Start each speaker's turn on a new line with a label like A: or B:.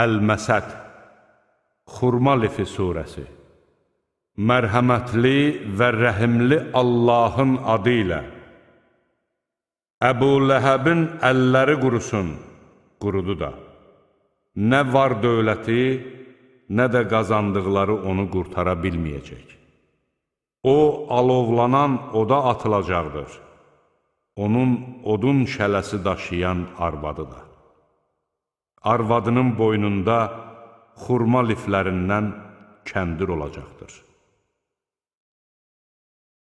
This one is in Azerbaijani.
A: Əl-Məsəd Xurma Lifi Suresi Mərhəmətli və rəhimli Allahın adı ilə Əbu Ləhəbin əlləri qurusun, qurudu da. Nə var dövləti, nə də qazandıqları onu qurtara bilməyəcək. O, alovlanan oda atılacaqdır. Onun odun şələsi daşıyan arvadıdır. Arvadının boynunda xurma liflərindən kəndir olacaqdır.